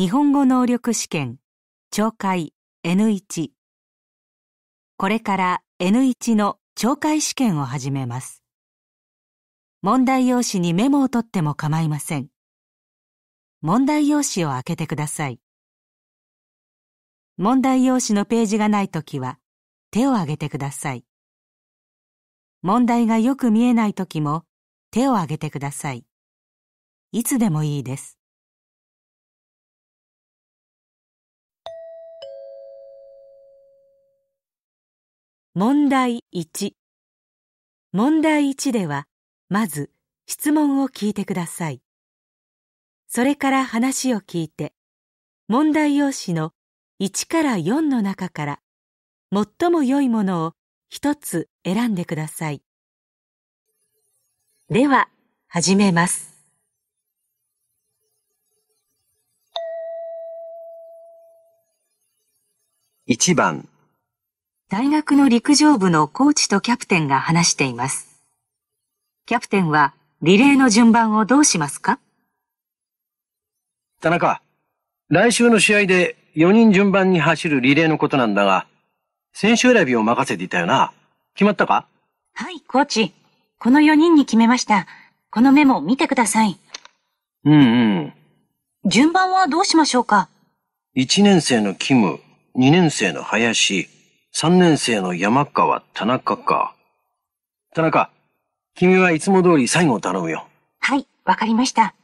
日本語能力試験懲戒 N1 これから N1 の懲戒試験を始めます問題用紙にメモを取っても構いません問題用紙を開けてください問題用紙のページがないときは手を挙げてください問題がよく見えないときも手を挙げてくださいいつでもいいです問題1問題1ではまず質問を聞いてくださいそれから話を聞いて問題用紙の1から4の中から最も良いものを1つ選んでくださいでは始めます1番大学の陸上部のコーチとキャプテンが話しています。キャプテンはリレーの順番をどうしますか田中、来週の試合で4人順番に走るリレーのことなんだが、選手選びを任せていたよな。決まったかはい、コーチ。この4人に決めました。このメモを見てください。うんうん。順番はどうしましょうか ?1 年生のキム、2年生の林、三年生の山川田中か。田中、君はいつも通り最後を頼むよ。はい、わかりました。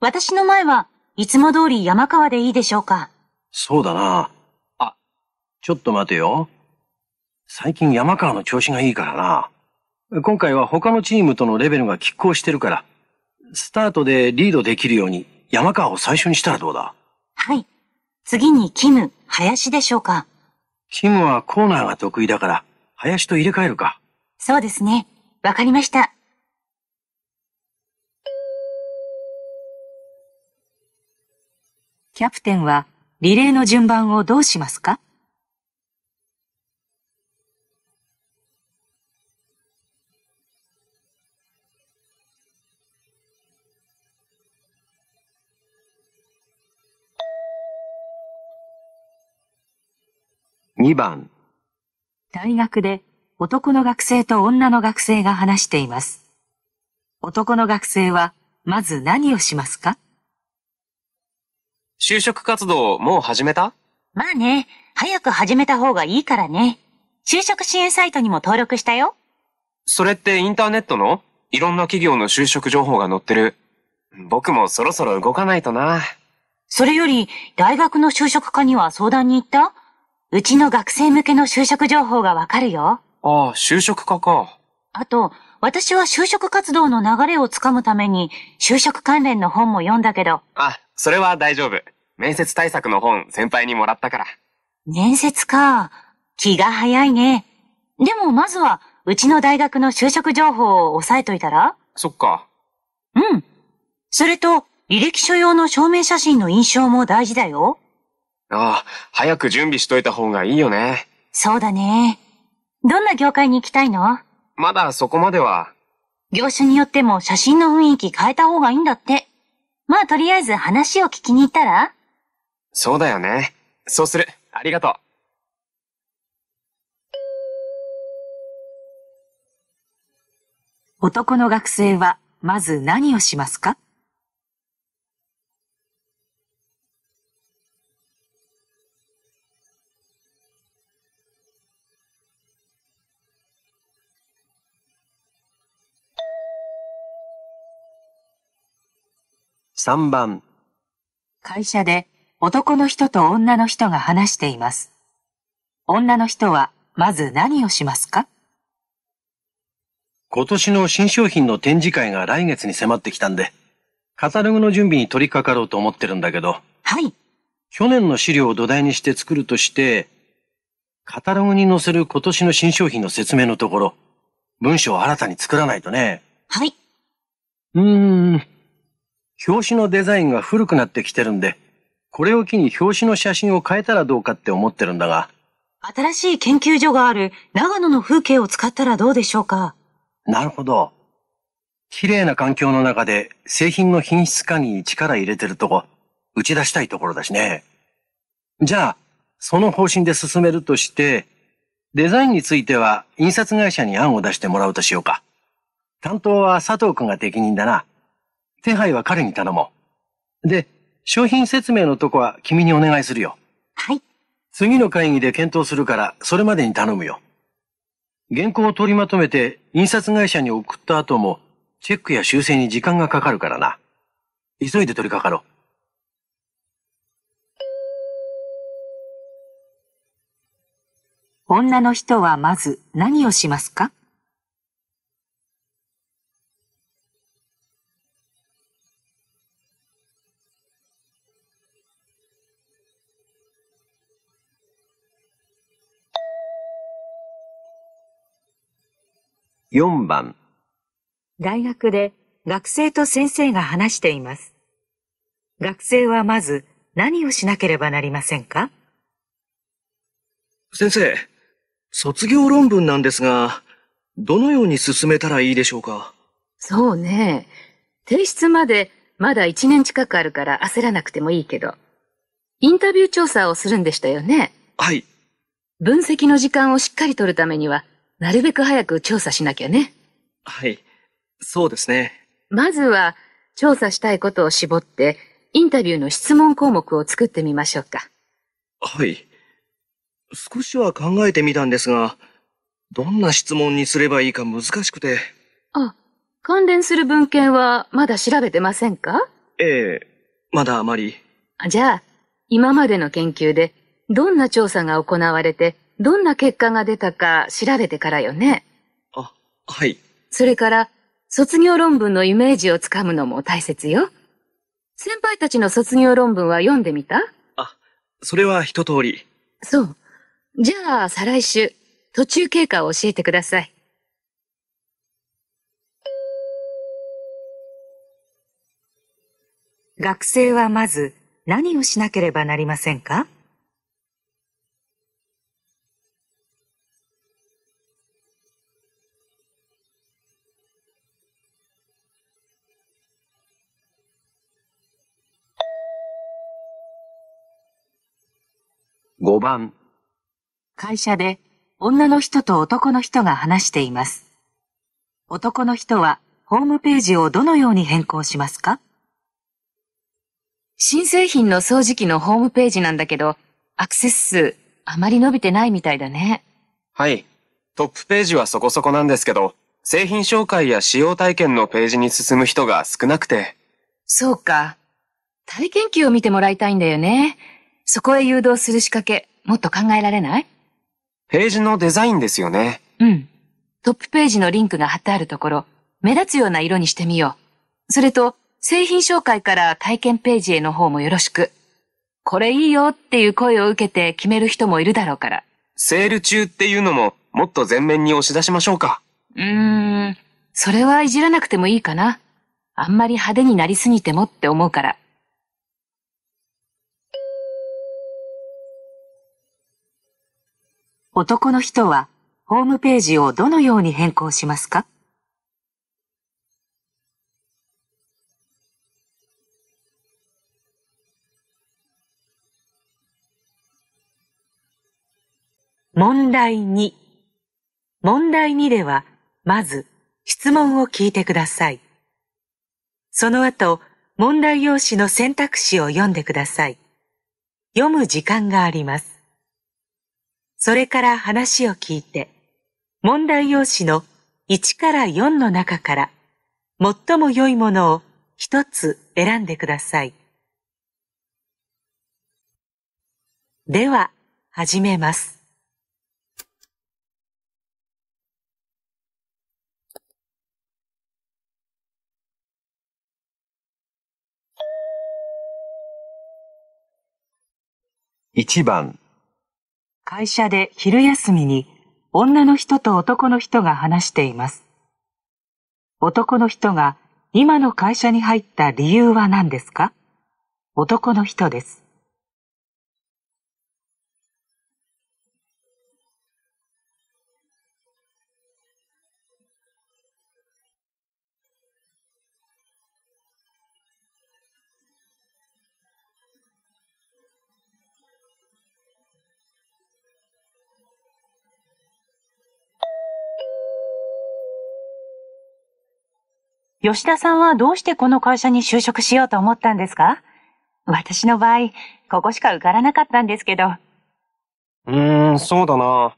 私の前はいつも通り山川でいいでしょうか。そうだな。あ、ちょっと待てよ。最近山川の調子がいいからな。今回は他のチームとのレベルが拮抗してるから、スタートでリードできるように山川を最初にしたらどうだはい。次にキム、林でしょうか。チムはコーナーが得意だから、林と入れ替えるか。そうですね。わかりました。キャプテンはリレーの順番をどうしますか2番大学で男の学生と女の学生が話しています。男の学生はまず何をしますか就職活動もう始めたまあね、早く始めた方がいいからね。就職支援サイトにも登録したよ。それってインターネットのいろんな企業の就職情報が載ってる。僕もそろそろ動かないとな。それより、大学の就職課には相談に行ったうちの学生向けの就職情報がわかるよ。ああ、就職課か。あと、私は就職活動の流れをつかむために、就職関連の本も読んだけど。あ、それは大丈夫。面接対策の本、先輩にもらったから。面接か。気が早いね。でも、まずは、うちの大学の就職情報を押さえといたらそっか。うん。それと、履歴書用の証明写真の印象も大事だよ。ああ、早く準備しといた方がいいよね。そうだね。どんな業界に行きたいのまだそこまでは。業種によっても写真の雰囲気変えた方がいいんだって。まあとりあえず話を聞きに行ったらそうだよね。そうする。ありがとう。男の学生はまず何をしますか3番。会社で男の人と女の人が話しています。女の人はまず何をしますか今年の新商品の展示会が来月に迫ってきたんで、カタログの準備に取り掛かろうと思ってるんだけど。はい。去年の資料を土台にして作るとして、カタログに載せる今年の新商品の説明のところ、文章を新たに作らないとね。はい。うーん、表紙のデザインが古くなってきてるんで、これを機に表紙の写真を変えたらどうかって思ってるんだが。新しい研究所がある長野の風景を使ったらどうでしょうかなるほど。綺麗な環境の中で製品の品質化に力入れてるとこ、打ち出したいところだしね。じゃあ、その方針で進めるとして、デザインについては印刷会社に案を出してもらうとしようか。担当は佐藤くんが適任だな。手配は彼に頼もう。で、商品説明のとこは君にお願いするよ。はい。次の会議で検討するから、それまでに頼むよ。原稿を取りまとめて、印刷会社に送った後も、チェックや修正に時間がかかるからな。急いで取り掛かろう。女の人はまず何をしますか4番大学で学生と先生が話しています。学生はまず何をしなければなりませんか先生、卒業論文なんですが、どのように進めたらいいでしょうかそうね。提出までまだ1年近くあるから焦らなくてもいいけど、インタビュー調査をするんでしたよね。はい。分析の時間をしっかり取るためには、なるべく早く調査しなきゃね。はい。そうですね。まずは、調査したいことを絞って、インタビューの質問項目を作ってみましょうか。はい。少しは考えてみたんですが、どんな質問にすればいいか難しくて。あ、関連する文献はまだ調べてませんかええ、まだあまり。じゃあ、今までの研究で、どんな調査が行われて、どんな結果が出たか調べてからよね。あ、はい。それから、卒業論文のイメージをつかむのも大切よ。先輩たちの卒業論文は読んでみたあ、それは一通り。そう。じゃあ、再来週、途中経過を教えてください。学生はまず何をしなければなりませんか5番。会社で女の人と男の人が話しています。男の人はホームページをどのように変更しますか新製品の掃除機のホームページなんだけど、アクセス数あまり伸びてないみたいだね。はい。トップページはそこそこなんですけど、製品紹介や使用体験のページに進む人が少なくて。そうか。体験記を見てもらいたいんだよね。そこへ誘導する仕掛け、もっと考えられないページのデザインですよね。うん。トップページのリンクが貼ってあるところ、目立つような色にしてみよう。それと、製品紹介から体験ページへの方もよろしく。これいいよっていう声を受けて決める人もいるだろうから。セール中っていうのも、もっと前面に押し出しましょうか。うーん、それはいじらなくてもいいかな。あんまり派手になりすぎてもって思うから。男の人はホームページをどのように変更しますか問題2。問題2では、まず質問を聞いてください。その後、問題用紙の選択肢を読んでください。読む時間があります。それから話を聞いて、問題用紙の1から4の中から、最も良いものを一つ選んでください。では、始めます。1番会社で昼休みに女の人と男の人が話しています。男の人が今の会社に入った理由は何ですか男の人です。吉田さんはどうしてこの会社に就職しようと思ったんですか私の場合、ここしか受からなかったんですけど。うーん、そうだな。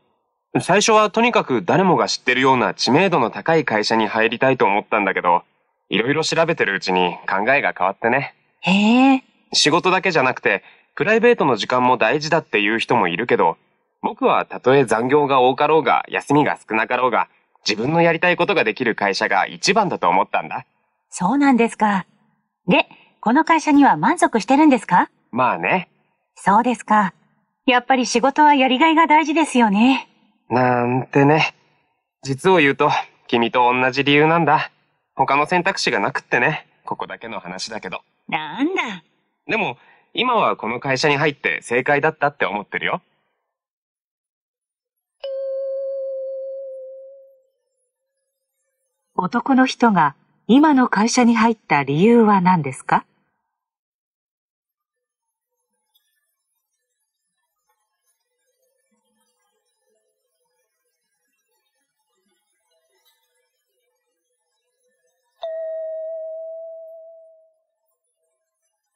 最初はとにかく誰もが知ってるような知名度の高い会社に入りたいと思ったんだけど、いろいろ調べてるうちに考えが変わってね。へえ。仕事だけじゃなくて、プライベートの時間も大事だっていう人もいるけど、僕はたとえ残業が多かろうが、休みが少なかろうが、自分のやりたいことができる会社が一番だと思ったんだ。そうなんですか。で、この会社には満足してるんですかまあね。そうですか。やっぱり仕事はやりがいが大事ですよね。なんてね。実を言うと、君と同じ理由なんだ。他の選択肢がなくってね。ここだけの話だけど。なんだ。でも、今はこの会社に入って正解だったって思ってるよ。男の人が今の会社に入った理由は何ですか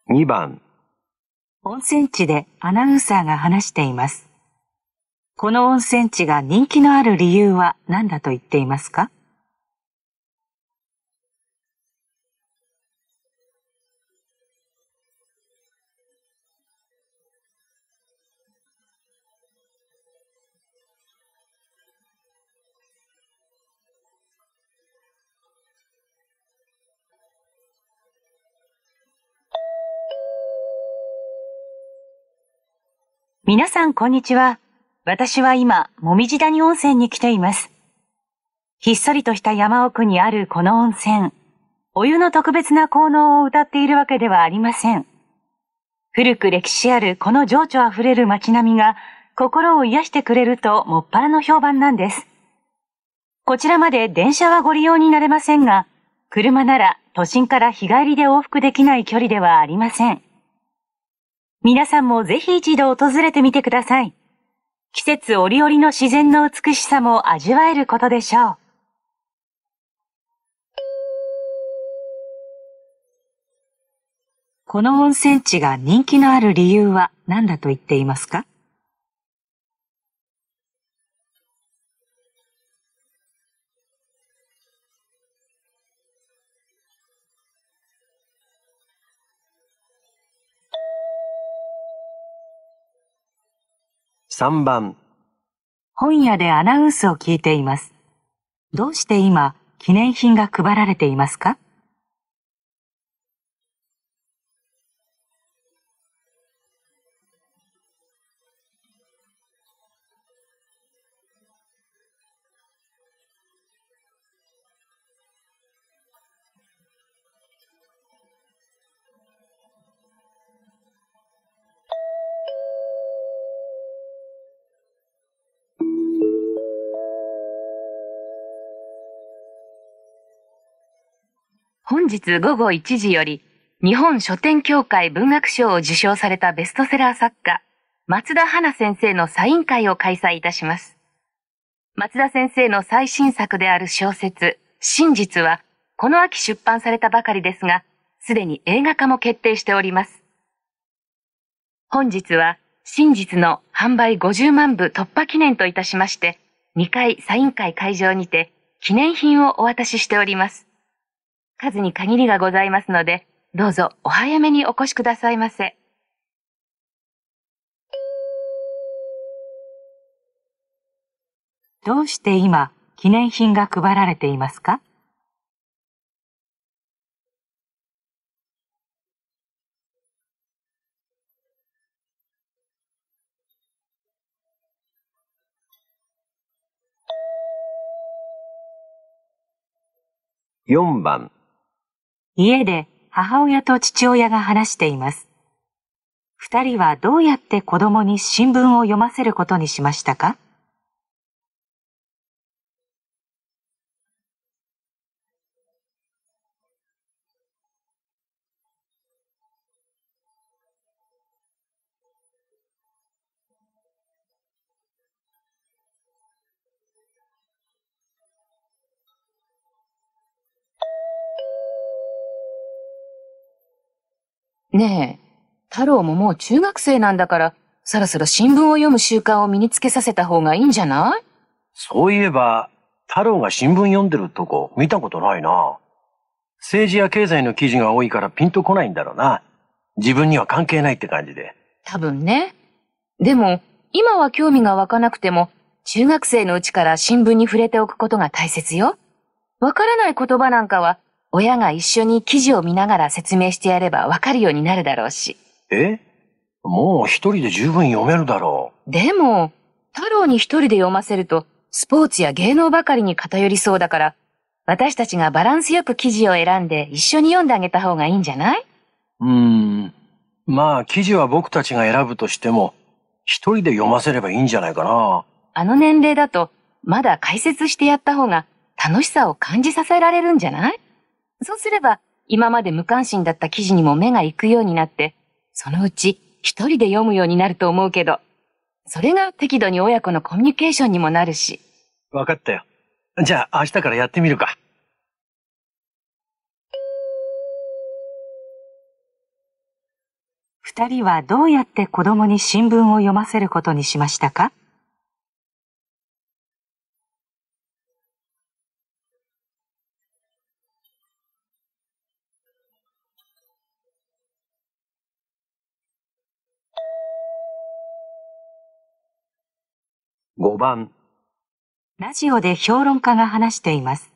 2番温泉地でアナウンサーが話しています。この温泉地が人気のある理由は何だと言っていますか皆さんこんにちは。私は今、もみじ谷温泉に来ています。ひっそりとした山奥にあるこの温泉。お湯の特別な効能を歌っているわけではありません。古く歴史あるこの情緒あふれる街並みが心を癒してくれるともっぱらの評判なんです。こちらまで電車はご利用になれませんが、車なら都心から日帰りで往復できない距離ではありません。皆さんもぜひ一度訪れてみてください。季節折々の自然の美しさも味わえることでしょう。この温泉地が人気のある理由は何だと言っていますか3番本屋でアナウンスを聞いています。どうして今記念品が配られていますか日午後1時より、日本書店協会文学賞を受賞されたベストセラー作家、松田花先生のサイン会を開催いたします。松田先生の最新作である小説、真実は、この秋出版されたばかりですが、すでに映画化も決定しております。本日は、真実の販売50万部突破記念といたしまして、2回サイン会会場にて記念品をお渡ししております。数に限りがございますので、どうぞお早めにお越しくださいませ。どうして今、記念品が配られていますか4番家で母親と父親が話しています。二人はどうやって子供に新聞を読ませることにしましたかねえ、太郎ももう中学生なんだから、そろそろ新聞を読む習慣を身につけさせた方がいいんじゃないそういえば、太郎が新聞読んでるとこ見たことないな。政治や経済の記事が多いからピンとこないんだろうな。自分には関係ないって感じで。多分ね。でも、今は興味が湧かなくても、中学生のうちから新聞に触れておくことが大切よ。わからない言葉なんかは親が一緒に記事を見ながら説明してやればわかるようになるだろうし。えもう一人で十分読めるだろう。でも、太郎に一人で読ませると、スポーツや芸能ばかりに偏りそうだから、私たちがバランスよく記事を選んで一緒に読んであげた方がいいんじゃないうーん。まあ、記事は僕たちが選ぶとしても、一人で読ませればいいんじゃないかな。あの年齢だと、まだ解説してやった方が楽しさを感じさせられるんじゃないそうすれば、今まで無関心だった記事にも目が行くようになって、そのうち一人で読むようになると思うけど、それが適度に親子のコミュニケーションにもなるし。わかったよ。じゃあ明日からやってみるか。二人はどうやって子供に新聞を読ませることにしましたか5番ラジオで評論家が話しています。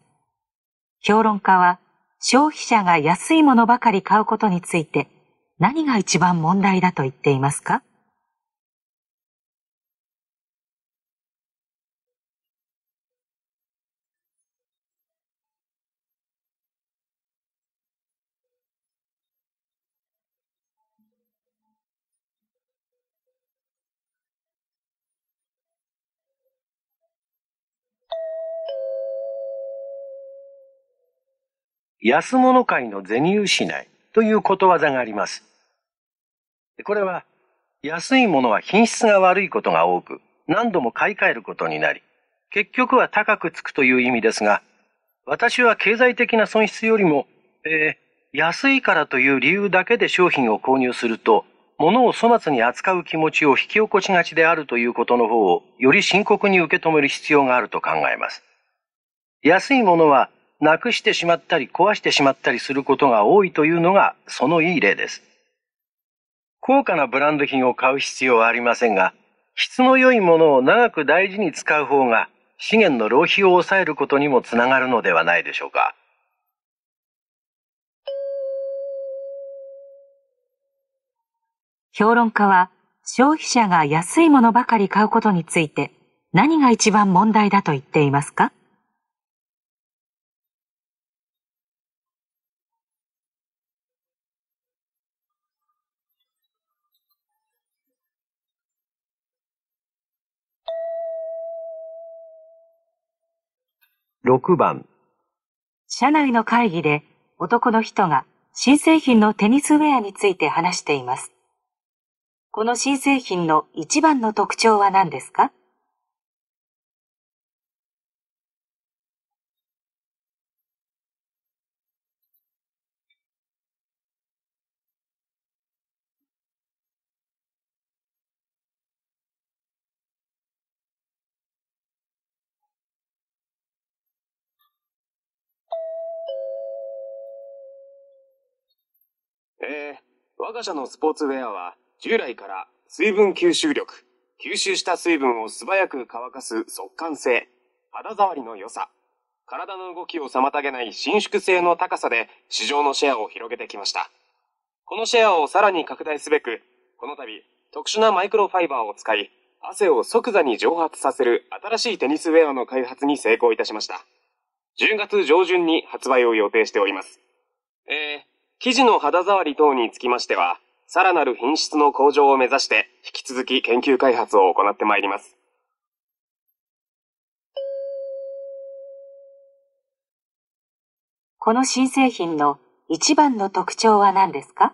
評論家は消費者が安いものばかり買うことについて何が一番問題だと言っていますか安物会の銭失いということわざがあります。これは、安いものは品質が悪いことが多く、何度も買い替えることになり、結局は高くつくという意味ですが、私は経済的な損失よりも、えー、安いからという理由だけで商品を購入すると、物を粗末に扱う気持ちを引き起こしがちであるということの方をより深刻に受け止める必要があると考えます。安いものはなくしてしまったり壊してしまったりすることが多いというのがそのいい例です。高価なブランド品を買う必要はありませんが、質の良いものを長く大事に使う方が資源の浪費を抑えることにもつながるのではないでしょうか。評論家は消費者が安いものばかり買うことについて何が一番問題だと言っていますか6番社内の会議で男の人が新製品のテニスウェアについて話しています。この新製品の一番の特徴は何ですか我が社のスポーツウェアは従来から水分吸収力、吸収した水分を素早く乾かす速乾性、肌触りの良さ、体の動きを妨げない伸縮性の高さで市場のシェアを広げてきました。このシェアをさらに拡大すべく、この度特殊なマイクロファイバーを使い、汗を即座に蒸発させる新しいテニスウェアの開発に成功いたしました。10月上旬に発売を予定しております。えー生地の肌触り等につきましては、さらなる品質の向上を目指して、引き続き研究開発を行ってまいります。この新製品の一番の特徴は何ですか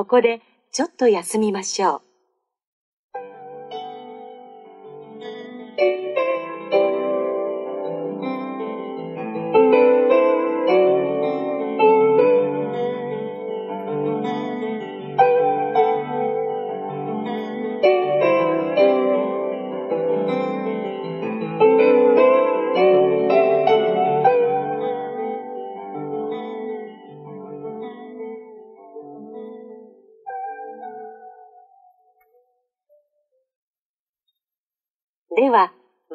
ここでちょっと休みましょう。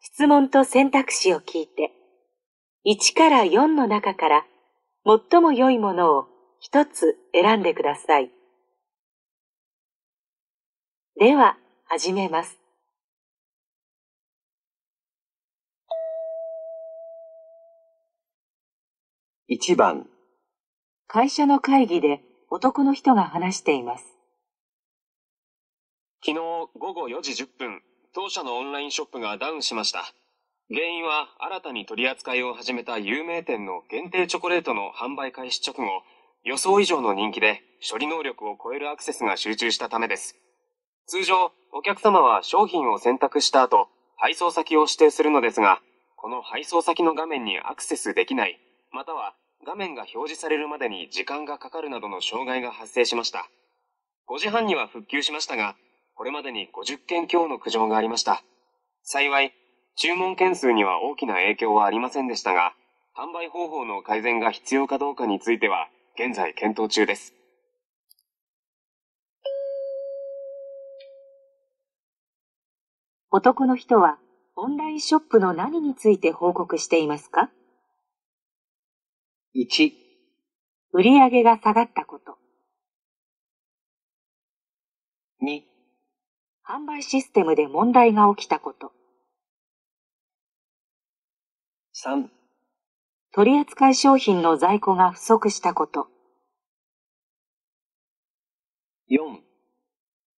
質問と選択肢を聞いて、1から4の中から最も良いものを一つ選んでください。では、始めます。1番会社の会議で男の人が話しています。昨日午後4時10分、当社のオンラインショップがダウンしました。原因は新たに取り扱いを始めた有名店の限定チョコレートの販売開始直後、予想以上の人気で処理能力を超えるアクセスが集中したためです。通常、お客様は商品を選択した後、配送先を指定するのですが、この配送先の画面にアクセスできない、または画面が表示されるまでに時間がかかるなどの障害が発生しました。5時半には復旧しましたが、これまでに50件強の苦情がありました。幸い、注文件数には大きな影響はありませんでしたが、販売方法の改善が必要かどうかについては、現在検討中です。男の人はオンラインショップの何について報告していますか ?1 売上が下がったこと2販売システムで問題が起きたこと。3取扱い商品の在庫が不足したこと。4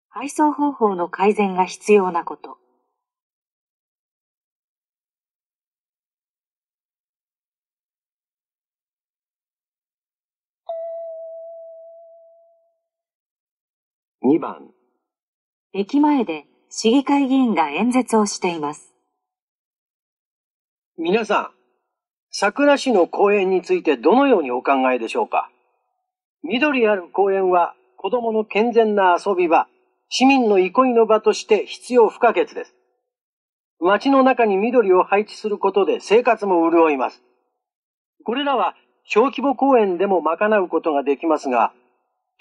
配送方法の改善が必要なこと。2番駅前で市議会議員が演説をしています。皆さん、桜市の公園についてどのようにお考えでしょうか緑ある公園は子供の健全な遊び場、市民の憩いの場として必要不可欠です。街の中に緑を配置することで生活も潤います。これらは小規模公園でも賄うことができますが、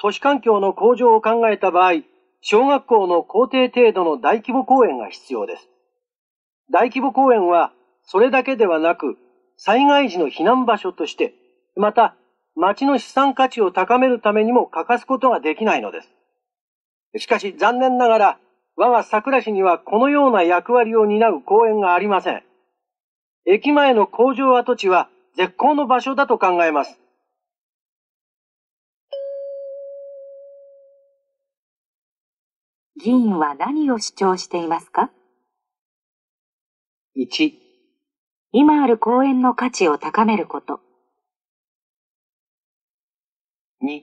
都市環境の向上を考えた場合、小学校の校庭程度の大規模公園が必要です。大規模公園は、それだけではなく、災害時の避難場所として、また、町の資産価値を高めるためにも欠かすことができないのです。しかし、残念ながら、我が桜市にはこのような役割を担う公園がありません。駅前の工場跡地は絶好の場所だと考えます。議員は何を主張していますか ?1、今ある公園の価値を高めること。2、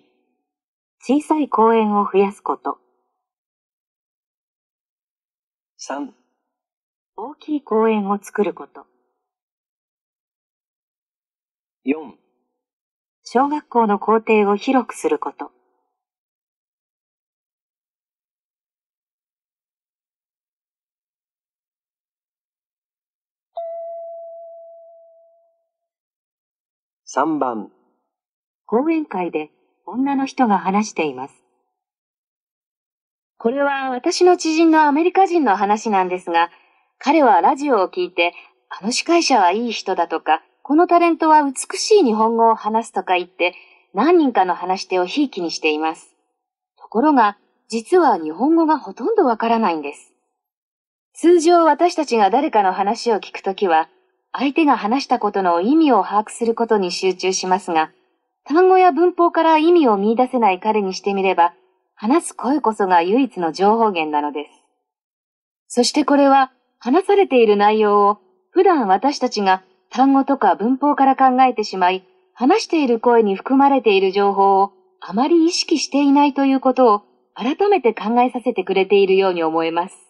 小さい公園を増やすこと。3、大きい公園を作ること。4、小学校の校庭を広くすること。3番講演会で女の人が話しています。これは私の知人のアメリカ人の話なんですが、彼はラジオを聞いて、あの司会者はいい人だとか、このタレントは美しい日本語を話すとか言って、何人かの話し手をひいきにしています。ところが、実は日本語がほとんどわからないんです。通常私たちが誰かの話を聞くときは、相手が話したことの意味を把握することに集中しますが、単語や文法から意味を見出せない彼にしてみれば、話す声こそが唯一の情報源なのです。そしてこれは、話されている内容を普段私たちが単語とか文法から考えてしまい、話している声に含まれている情報をあまり意識していないということを改めて考えさせてくれているように思えます。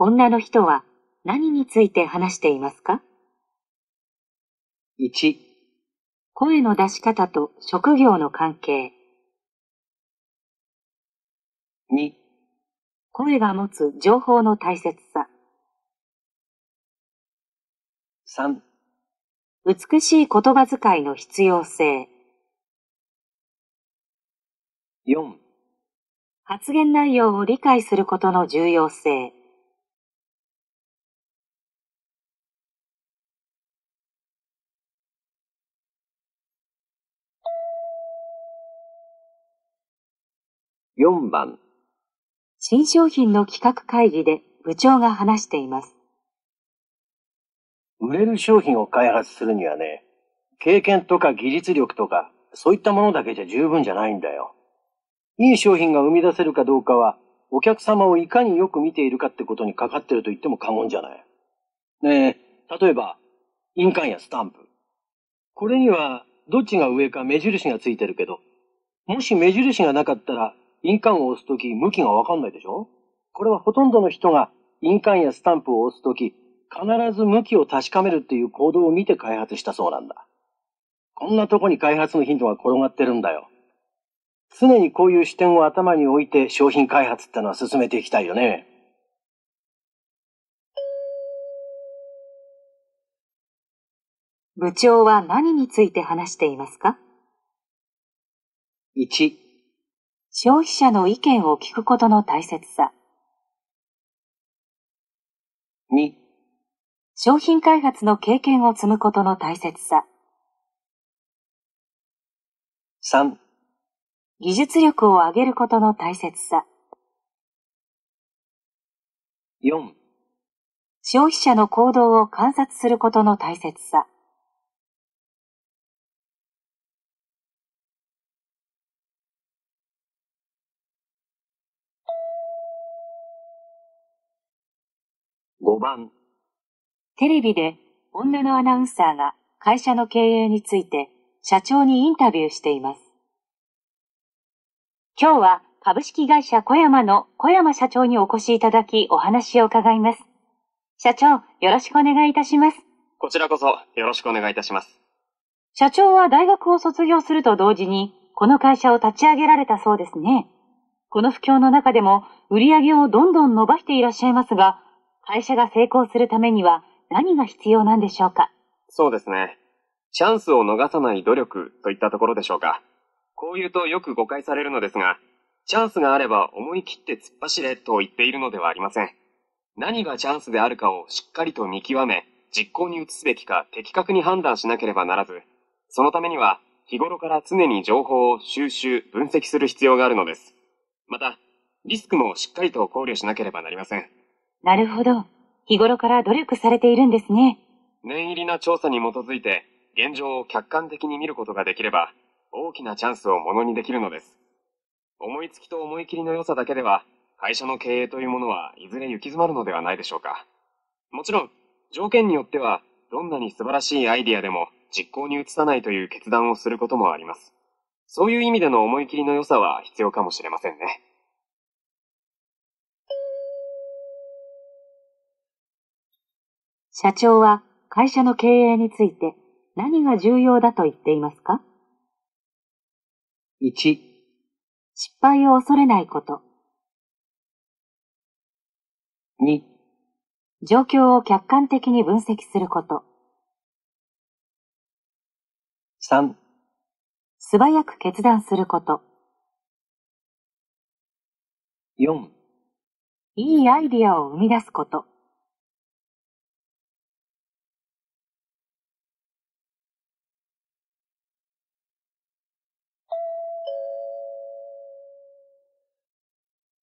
女の人は何について話していますか ?1 声の出し方と職業の関係2声が持つ情報の大切さ3美しい言葉遣いの必要性4発言内容を理解することの重要性4番新商品の企画会議で部長が話しています。売れる商品を開発するにはね、経験とか技術力とか、そういったものだけじゃ十分じゃないんだよ。いい商品が生み出せるかどうかは、お客様をいかによく見ているかってことにかかってると言っても過言じゃない。ねえ、例えば、印鑑やスタンプ。これには、どっちが上か目印がついてるけど、もし目印がなかったら、印鑑を押すとき向きがわかんないでしょこれはほとんどの人が印鑑やスタンプを押すとき、必ず向きを確かめるっていう行動を見て開発したそうなんだ。こんなとこに開発のヒントが転がってるんだよ。常にこういう視点を頭に置いて商品開発ってのは進めていきたいよね。部長は何について話していますか ?1 消費者の意見を聞くことの大切さ。2商品開発の経験を積むことの大切さ。3技術力を上げることの大切さ。4消費者の行動を観察することの大切さ。5番。テレビで女のアナウンサーが会社の経営について社長にインタビューしています。今日は株式会社小山の小山社長にお越しいただきお話を伺います。社長、よろしくお願いいたします。こちらこそよろしくお願いいたします。社長は大学を卒業すると同時に、この会社を立ち上げられたそうですね。この不況の中でも売り上げをどんどん伸ばしていらっしゃいますが、会社が成功するためには何が必要なんでしょうかそうですね。チャンスを逃さない努力といったところでしょうか。こう言うとよく誤解されるのですが、チャンスがあれば思い切って突っ走れと言っているのではありません。何がチャンスであるかをしっかりと見極め、実行に移すべきか的確に判断しなければならず、そのためには日頃から常に情報を収集、分析する必要があるのです。また、リスクもしっかりと考慮しなければなりません。なるほど。日頃から努力されているんですね。念入りな調査に基づいて、現状を客観的に見ることができれば、大きなチャンスをものにできるのです。思いつきと思い切りの良さだけでは、会社の経営というものはいずれ行き詰まるのではないでしょうか。もちろん、条件によっては、どんなに素晴らしいアイディアでも実行に移さないという決断をすることもあります。そういう意味での思い切りの良さは必要かもしれませんね。社長は会社の経営について何が重要だと言っていますか ?1 失敗を恐れないこと2状況を客観的に分析すること3素早く決断すること4いいアイディアを生み出すこと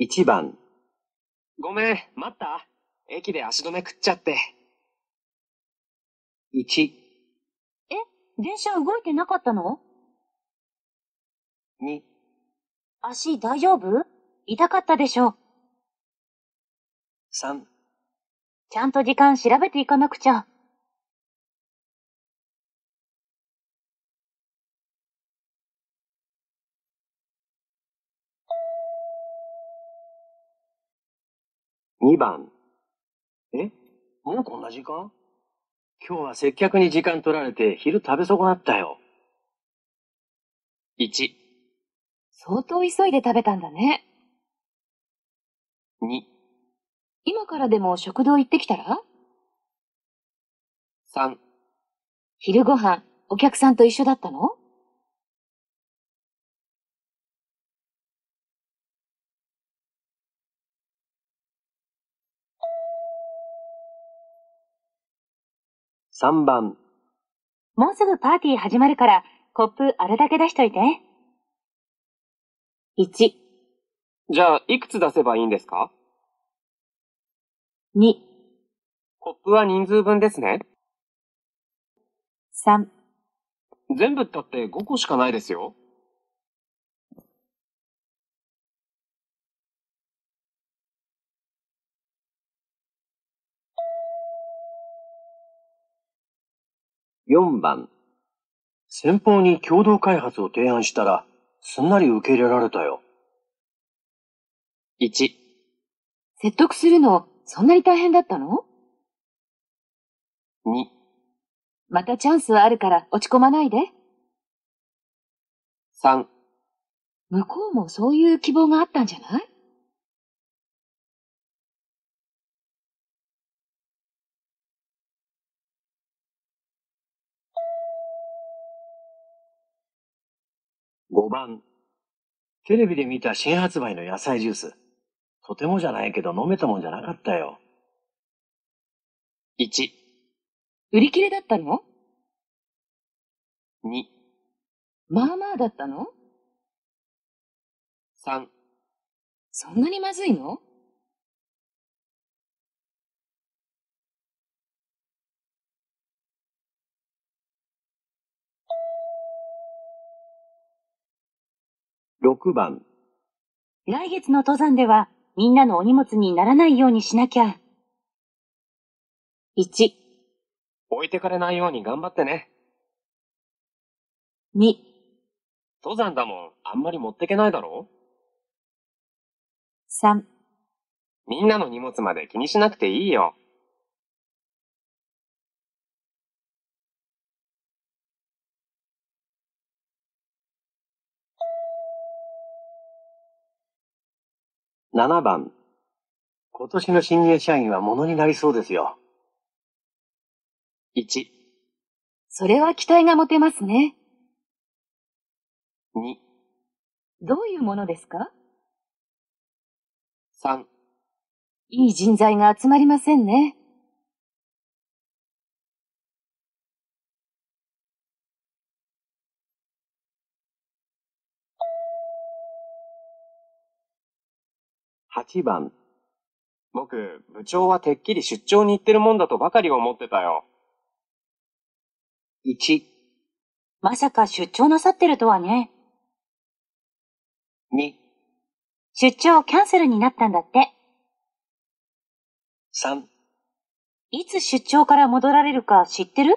1番。ごめん、待った駅で足止め食っちゃって。1。え、電車動いてなかったの ?2。足大丈夫痛かったでしょ。3。ちゃんと時間調べていかなくちゃ。2番。えもうこんな時間今日は接客に時間取られて昼食べ損なったよ。1。相当急いで食べたんだね。2。今からでも食堂行ってきたら ?3。昼ごはん、お客さんと一緒だったの3番。もうすぐパーティー始まるから、コップあるだけ出しといて。1。じゃあ、いくつ出せばいいんですか ?2。コップは人数分ですね。3。全部ったって5個しかないですよ。4番。先方に共同開発を提案したら、すんなり受け入れられたよ。1。説得するの、そんなに大変だったの ?2。またチャンスはあるから落ち込まないで。3。向こうもそういう希望があったんじゃない5番、テレビで見た新発売の野菜ジュース。とてもじゃないけど飲めたもんじゃなかったよ。1、売り切れだったの ?2、まあまあだったの ?3、そんなにまずいの6番来月の登山ではみんなのお荷物にならないようにしなきゃ。1置いてかれないように頑張ってね。2登山だもんあんまり持ってけないだろ ?3 みんなの荷物まで気にしなくていいよ。7番。今年の新入社員は物になりそうですよ。1。それは期待が持てますね。2。どういうものですか ?3。いい人材が集まりませんね。8番。僕、部長はてっきり出張に行ってるもんだとばかり思ってたよ。1、まさか出張なさってるとはね。2、出張キャンセルになったんだって。3、いつ出張から戻られるか知ってる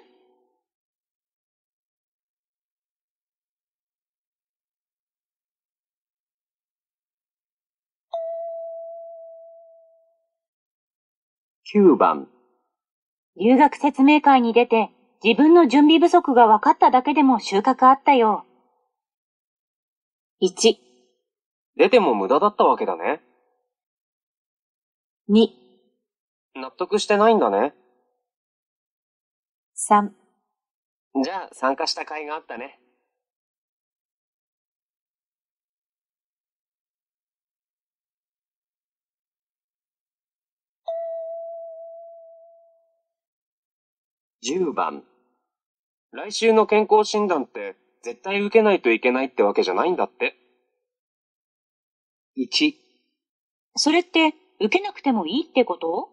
9番。留学説明会に出て自分の準備不足が分かっただけでも収穫あったよ。1。出ても無駄だったわけだね。2。納得してないんだね。3。じゃあ参加した甲斐があったね。10番。来週の健康診断って絶対受けないといけないってわけじゃないんだって。1。それって受けなくてもいいってこと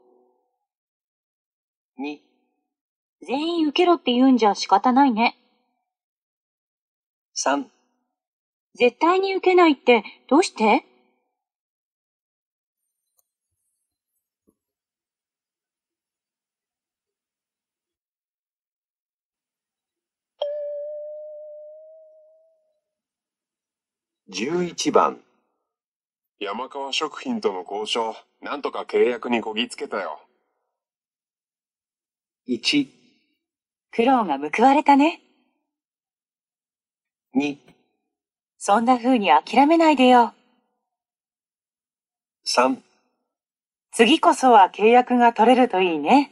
?2。全員受けろって言うんじゃ仕方ないね。3。絶対に受けないってどうして11番山川食品との交渉、なんとか契約にこぎつけたよ。1苦労が報われたね。2そんな風に諦めないでよ。3次こそは契約が取れるといいね。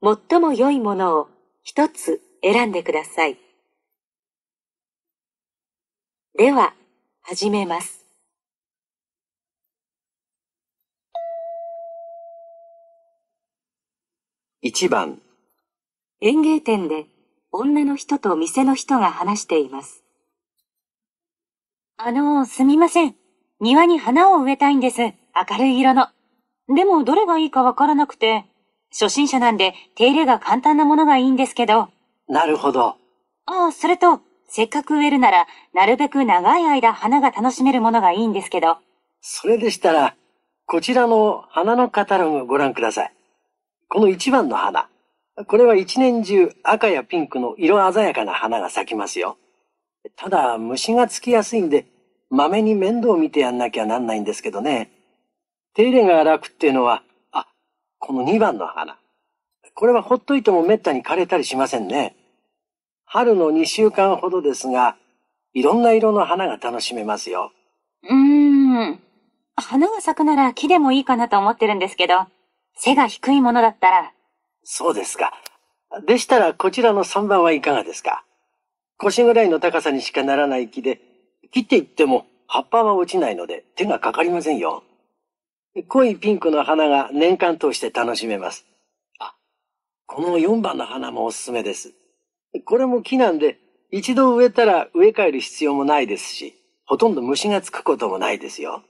最も良いものを一つ選んでください。では、始めます。1番園芸店で女の人と店の人が話しています。あの、すみません。庭に花を植えたいんです。明るい色の。でもどれがいいかわからなくて。初心者なんで手入れが簡単なものがいいんですけど。なるほど。ああ、それと、せっかく植えるなら、なるべく長い間花が楽しめるものがいいんですけど。それでしたら、こちらの花のカタログをご覧ください。この一番の花。これは一年中赤やピンクの色鮮やかな花が咲きますよ。ただ、虫がつきやすいんで、まめに面倒を見てやんなきゃなんないんですけどね。手入れが楽っていうのは、この2番の花。これはほっといても滅多に枯れたりしませんね。春の2週間ほどですが、いろんな色の花が楽しめますよ。うーん。花が咲くなら木でもいいかなと思ってるんですけど、背が低いものだったら。そうですか。でしたらこちらの3番はいかがですか腰ぐらいの高さにしかならない木で、切っていっても葉っぱは落ちないので手がかかりませんよ。濃いピンクの花が年間通して楽しめます。あ、この4番の花もおすすめです。これも木なんで、一度植えたら植え替える必要もないですし、ほとんど虫がつくこともないですよ。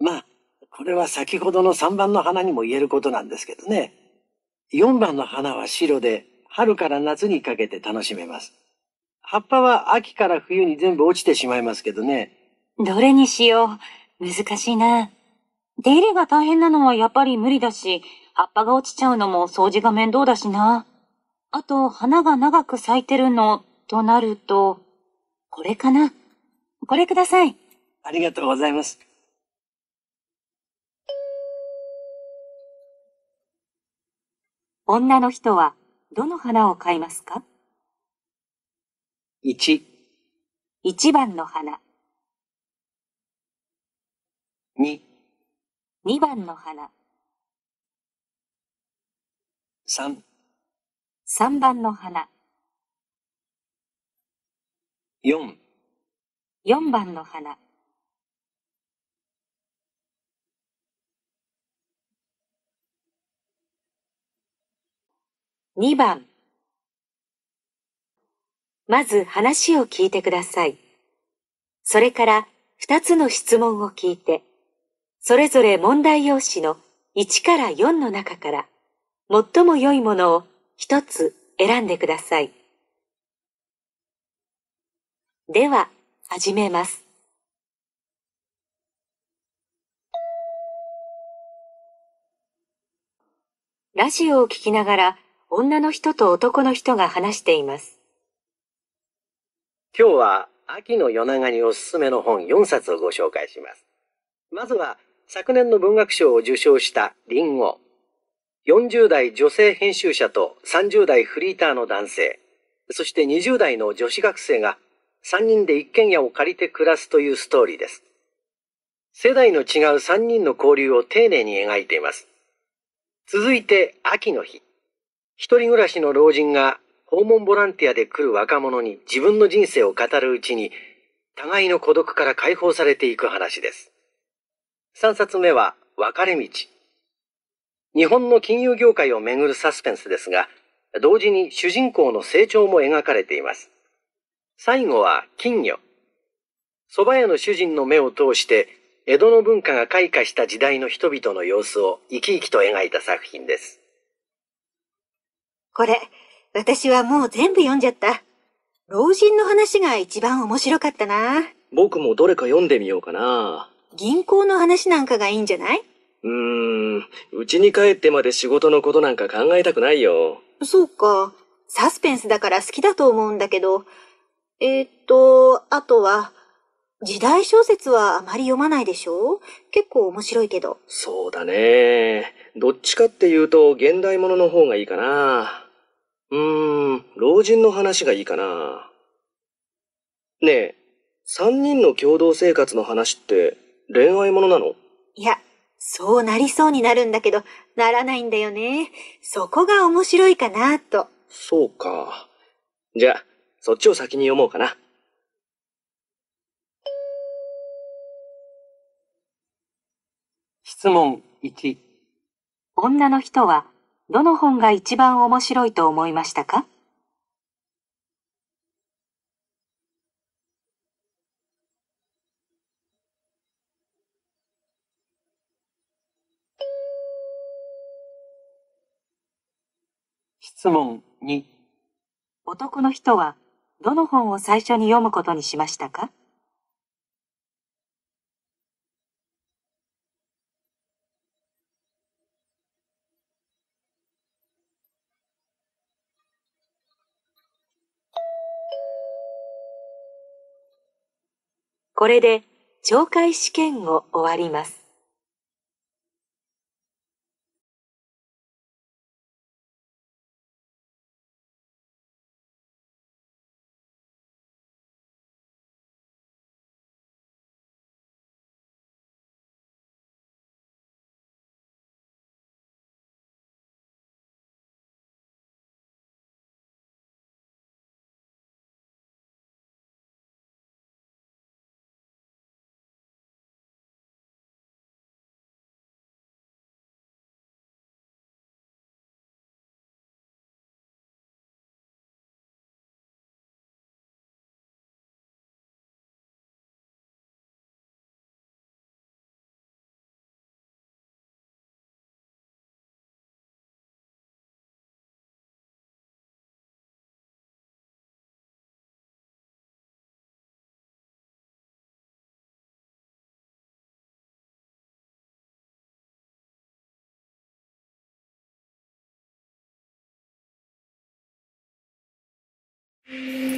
まあ、これは先ほどの3番の花にも言えることなんですけどね。4番の花は白で、春から夏にかけて楽しめます。葉っぱは秋から冬に全部落ちてしまいますけどね。どれにしよう。難しいな。手入れが大変なのはやっぱり無理だし、葉っぱが落ちちゃうのも掃除が面倒だしな。あと、花が長く咲いてるの、となると、これかな。これください。ありがとうございます。女の人はどの花を買いますか ?1。一番の花。2。2番の花三、3番の花四、4番の花2番まず話を聞いてください。それから2つの質問を聞いて、それぞれ問題用紙の1から4の中から、最も良いものを一つ選んでください。では、始めます。ラジオを聞きながら、女の人と男の人が話しています。今日は、秋の夜長におすすめの本4冊をご紹介します。まずは、昨年の文学賞を受賞したリンゴ。40代女性編集者と30代フリーターの男性、そして20代の女子学生が3人で一軒家を借りて暮らすというストーリーです。世代の違う3人の交流を丁寧に描いています。続いて秋の日。一人暮らしの老人が訪問ボランティアで来る若者に自分の人生を語るうちに、互いの孤独から解放されていく話です。3冊目は分かれ道。日本の金融業界をめぐるサスペンスですが、同時に主人公の成長も描かれています。最後は金魚。蕎麦屋の主人の目を通して、江戸の文化が開花した時代の人々の様子を生き生きと描いた作品です。これ、私はもう全部読んじゃった。老人の話が一番面白かったな。僕もどれか読んでみようかな。銀行の話なんかがいいんじゃないうーん、うちに帰ってまで仕事のことなんか考えたくないよ。そうか。サスペンスだから好きだと思うんだけど。えー、っと、あとは、時代小説はあまり読まないでしょ結構面白いけど。そうだね。どっちかっていうと、現代ものの方がいいかな。うーん、老人の話がいいかな。ねえ、三人の共同生活の話って、恋愛ものなのいや、そうなりそうになるんだけど、ならないんだよね。そこが面白いかなと。そうか。じゃあ、そっちを先に読もうかな。質問1。女の人は、どの本が一番面白いと思いましたか質問2男の人はどの本を最初に読むことにしましたかこれで懲戒試験を終わります。Thank you.